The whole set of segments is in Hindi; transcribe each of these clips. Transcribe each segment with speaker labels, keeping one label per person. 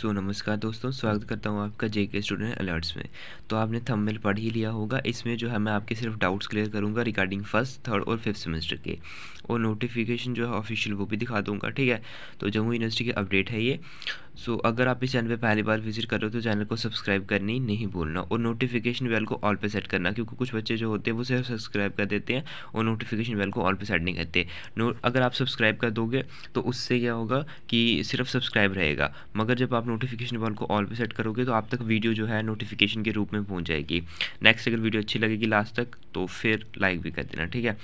Speaker 1: सो so, नमस्कार दोस्तों स्वागत करता हूँ आपका जेके स्टूडेंट अलर्ट्स में तो आपने थंबनेल पढ़ ही लिया होगा इसमें जो है मैं आपके सिर्फ डाउट्स क्लियर करूँगा रिगार्डिंग फर्स्ट थर्ड और फिफ्थ सेमेस्टर के और नोटिफिकेशन जो है ऑफिशियल वो भी दिखा दूँगा ठीक है तो जम्मू यूनिवर्सिटी की अपडेट है ये सो so, अगर आप इस चैनल पर पहली बार विजिट करो तो चैनल को सब्सक्राइब करनी नहीं भूलना और नोटिफिकेशन बेल को ऑल पे सेट करना क्योंकि कुछ बच्चे जो होते हैं वो सिर्फ सब्सक्राइब कर देते हैं और नोटिफिकेशन बेल को ऑल पे सेट नहीं करते अगर आप सब्सक्राइब कर दोगे तो उससे क्या होगा कि सिर्फ सब्सक्राइब रहेगा मगर जब आप नोटिफिकेशन बॉल को ऑल पे सेट करोगे तो आप तक वीडियो जो है नोटिफिकेशन के रूप में पहुँच जाएगी नेक्स्ट अगर वीडियो अच्छी लगेगी लास्ट तक तो फिर लाइक भी कर देना ठीक है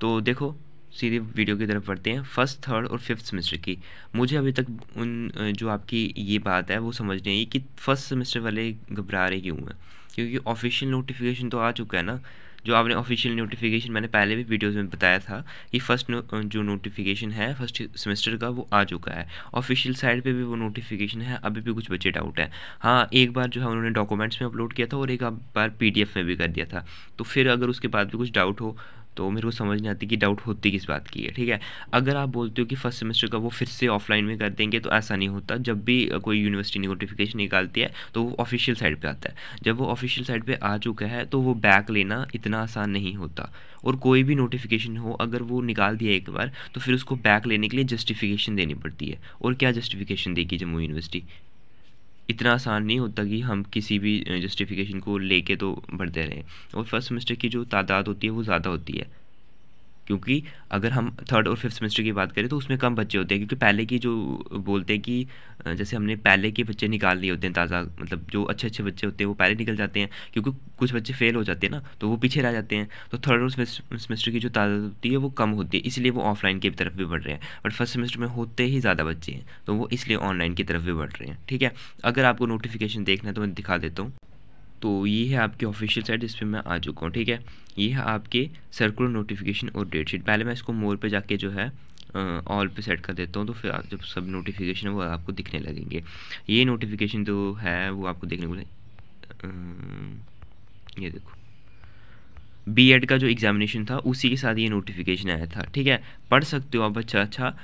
Speaker 1: तो देखो सीधे वीडियो की तरफ पढ़ते हैं फर्स्ट थर्ड और फिफ्थ सेमेस्टर की मुझे अभी तक उन जो आपकी ये बात है वो समझ नहीं आई कि फ़र्स्ट सेमेस्टर वाले घबरा रहे क्यों हैं क्योंकि ऑफिशियल नोटिफिकेशन तो आ चुका है ना जो आपने ऑफिशियल नोटिफिकेशन मैंने पहले भी वीडियोस में बताया था कि फर्स्ट नो, जो नोटिफिकेशन है फर्स्ट सेमेस्टर का वो आ चुका है ऑफिशियल साइड पे भी वो नोटिफिकेशन है अभी भी कुछ बच्चे डाउट हैं हाँ एक बार जो है उन्होंने डॉक्यूमेंट्स में अपलोड किया था और एक बार पी में भी कर दिया था तो फिर अगर उसके बाद भी कुछ डाउट हो तो मेरे को समझ नहीं आती कि डाउट होती किस बात की है ठीक है अगर आप बोलते हो कि फर्स्ट सेमेस्टर का वो फिर से ऑफलाइन में कर देंगे तो ऐसा नहीं होता जब भी कोई यूनिवर्सिटी नोटिफिकेशन निकालती है तो वो ऑफिशियल साइट पर आता है जब वो ऑफिशियल साइट पर आ चुका है तो वो बैक लेना इतना आसान नहीं होता और कोई भी नोटिफिकेशन हो अगर वो निकाल दिया एक बार तो फिर उसको बैक लेने के लिए जस्टिफिकेशन देनी पड़ती है और क्या जस्टिफिकेशन देगी जम्मू यूनिवर्सिटी इतना आसान नहीं होता कि हम किसी भी जस्टिफिकेशन को लेके तो बढ़ते रहें और फर्स्ट सेमेस्टर की जो तादाद होती है वो ज़्यादा होती है क्योंकि अगर हम थर्ड और फिफ्थ सेमेस्टर की बात करें तो उसमें कम बच्चे होते हैं क्योंकि पहले की जो बोलते हैं कि जैसे हमने पहले के बच्चे निकाल लिए होते हैं ताज़ा मतलब जो अच्छे अच्छे बच्चे होते हैं वो पहले निकल जाते हैं क्योंकि कुछ बच्चे फेल हो जाते हैं ना तो वो पीछे रह जाते हैं तो थर्ड और सेमेस्टर की जो तादाद होती है वो कम होती है इसलिए वो ऑफलाइन की तरफ भी बढ़ रहे हैं बट फर्स्ट सेमेस्टर में होते ही ज़्यादा बच्चे हैं तो वो इसलिए ऑनलाइन की तरफ भी बढ़ रहे हैं ठीक है अगर आपको नोटिफिकेशन देखना है तो मैं दिखा देता हूँ तो ये है आपकी ऑफिशियल साइट इस पर मैं आ चुका हूँ ठीक है ये है आपके सर्कुलर नोटिफिकेशन और डेट शीट पहले मैं इसको मोर पे जाके जो है ऑल पे सेट कर देता हूँ तो फिर जब सब नोटिफिकेशन है वो आपको दिखने लगेंगे ये नोटिफिकेशन जो है वो आपको देखने को ये देखो बी एड का जो एग्जामिनेशन था उसी के साथ ये नोटिफिकेशन आया था ठीक है पढ़ सकते हो आप अच्छा अच्छा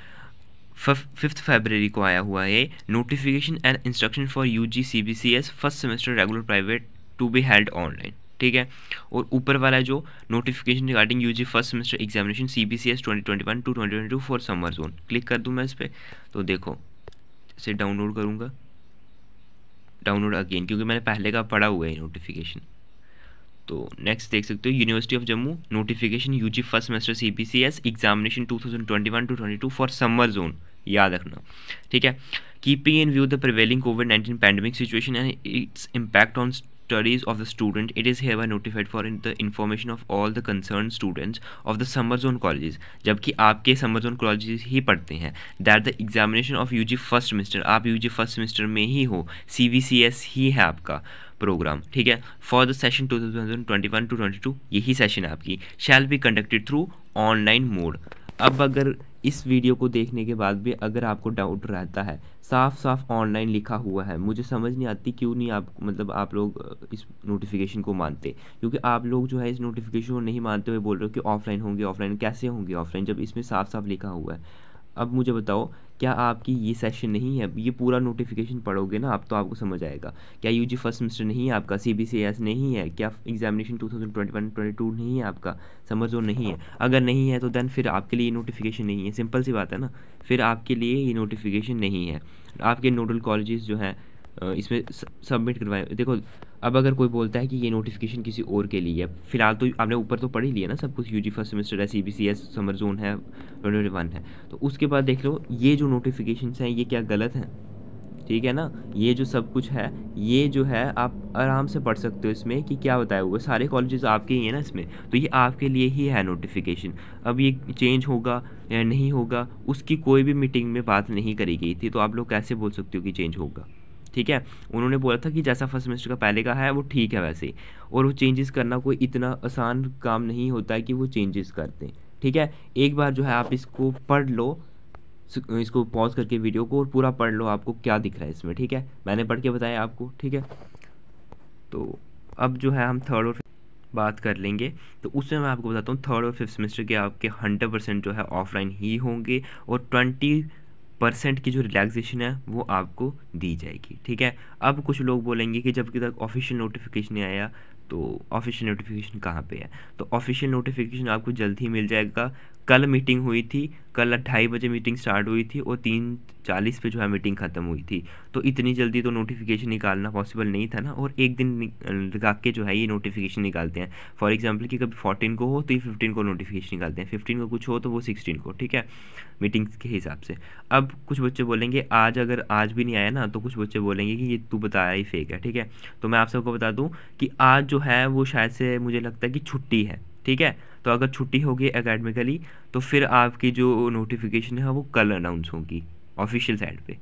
Speaker 1: फिफ्थ फेबररी को आया हुआ है notification and instruction for U G C B C S first semester regular private to be held online ठीक है और ऊपर वाला जो notification regarding U G first semester examination C B C S twenty twenty one two twenty twenty two for summer zone click कर दूँ मैं इस पर तो देखो इसे डाउनलोड करूँगा डाउनलोड अगेन क्योंकि मैंने पहले का पढ़ा हुआ है नोटिफिकेशन तो नेक्स्ट देख सकते हो university of Jammu notification U G first semester C B C S examination two thousand twenty one two twenty two for summer zone याद रखना ठीक है keeping in view the prevailing COVID nineteen pandemic situation and its impact on studies of the student, it is hereby notified for the information of all the concerned students of the summer zone colleges. jabki aapke summer zone colleges hi पढ़ते hain that the examination of UG first semester aap UG first semester mein hi ho CVCS hi hai aapka programme ठीक है for the session 2021 thousand twenty one two twenty two यही सेशन आपकी shall be conducted through online mode अब अगर इस वीडियो को देखने के बाद भी अगर आपको डाउट रहता है साफ साफ ऑनलाइन लिखा हुआ है मुझे समझ नहीं आती क्यों नहीं आप मतलब आप लोग इस नोटिफिकेशन को मानते क्योंकि आप लोग जो है इस नोटिफिकेशन को नहीं मानते हुए बोल रहे हो कि ऑफलाइन होंगे ऑफलाइन कैसे होंगे ऑफलाइन जब इसमें साफ साफ लिखा हुआ है अब मुझे बताओ क्या आपकी ये सेशन नहीं है ये पूरा नोटिफिकेशन पढ़ोगे ना आप तो आपको समझ आएगा क्या यू जी फर्स्ट सेमेस्टर नहीं है आपका सी बी सी एस नहीं है क्या examination two thousand twenty one twenty two नहीं है आपका समर जोन नहीं है अगर नहीं है तो देन फिर आपके लिए नोटिफिकेशन नहीं है सिंपल सी बात है ना फिर आपके लिए ये नोटिफिकेशन नहीं है आपके नोडल कॉलेजेस जो हैं इसमें सबमिट करवाए देखो अब अगर कोई बोलता है कि ये नोटिफिकेशन किसी और के लिए है फिलहाल तो आपने ऊपर तो पढ़ ही लिया ना सब कुछ यू जी फर्स्ट सेमेस्टर है सी है समर जोन है ट्वेंटी वन है तो उसके बाद देख लो ये जो नोटिफिकेशन हैं ये क्या गलत हैं ठीक है ना ये जो सब कुछ है ये जो है आप आराम से पढ़ सकते हो इसमें कि क्या बताया हुआ सारे कॉलेजेस आपके ही हैं ना इसमें तो ये आपके लिए ही है नोटिफिकेशन अब ये चेंज होगा या नहीं होगा उसकी कोई भी मीटिंग में बात नहीं करी गई थी तो आप लोग कैसे बोल सकते हो कि चेंज होगा ठीक है उन्होंने बोला था कि जैसा फर्स्ट सेमेस्टर का पहले का है वो ठीक है वैसे और वो चेंजेस करना कोई इतना आसान काम नहीं होता है कि वो चेंजेस कर दें ठीक है एक बार जो है आप इसको पढ़ लो इसको पॉज करके वीडियो को और पूरा पढ़ लो आपको क्या दिख रहा है इसमें ठीक है मैंने पढ़ के बताया आपको ठीक है तो अब जो है हम थर्ड और बात कर लेंगे तो उसमें मैं आपको बताता हूँ थर्ड और फिफ्थ सेमेस्टर के आपके हंड्रेड परसेंट जो है ऑफलाइन ही होंगे और ट्वेंटी परसेंट की जो रिलैक्सेशन है वो आपको दी जाएगी ठीक है अब कुछ लोग बोलेंगे कि जबकि तक ऑफिशियल नोटिफिकेशन आया तो ऑफिशियल नोटिफिकेशन कहाँ पे है तो ऑफिशियल नोटिफिकेशन आपको जल्द ही मिल जाएगा कल मीटिंग हुई थी कल अट्ठाई बजे मीटिंग स्टार्ट हुई थी और तीन चालीस पे जो है मीटिंग ख़त्म हुई थी तो इतनी जल्दी तो नोटिफिकेशन निकालना पॉसिबल नहीं था ना और एक दिन लगा के जो है ये नोटिफिकेशन निकालते हैं फॉर एग्जांपल कि कभी फोर्टीन को हो तो ये फिफ्टीन को नोटिफिकेशन निकालते हैं फिफ्टीन को कुछ हो तो वो सिक्सटीन को ठीक है मीटिंग्स के हिसाब से अब कुछ बच्चे बोलेंगे आज अगर आज भी नहीं आया ना तो कुछ बच्चे बोलेंगे कि ये तू बताया ही फेक है ठीक है तो मैं आप सबको बता दूँ कि आज जो है वो शायद से मुझे लगता है कि छुट्टी है ठीक है तो अगर छुट्टी होगी अकेडमिकली तो फिर आपकी जो नोटिफिकेशन है वो कल अनाउंस होगी ऑफिशियल साइड पे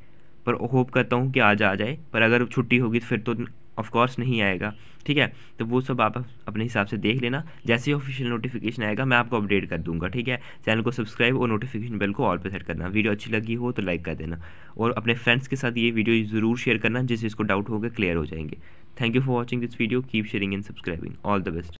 Speaker 1: पर होप करता हूँ कि आज आ जाए पर अगर छुट्टी होगी तो फिर तो ऑफकोर्स नहीं आएगा ठीक है तो वो सब आप अपने हिसाब से देख लेना जैसे ही ऑफिशियल नोटिफिकेशन आएगा मैं आपको अपडेट कर दूंगा ठीक है चैनल को सब्सक्राइब और नोटिफिकेशन बेल को ऑल पर सेट करना वीडियो अच्छी लगी हो तो लाइक कर देना और अपने फ्रेंड्स के साथ ये वीडियो ज़रूर शेयर करना जिससे इसको डाउट होगा क्लियर हो जाएंगे thank you for watching this video keep sharing and subscribing all the best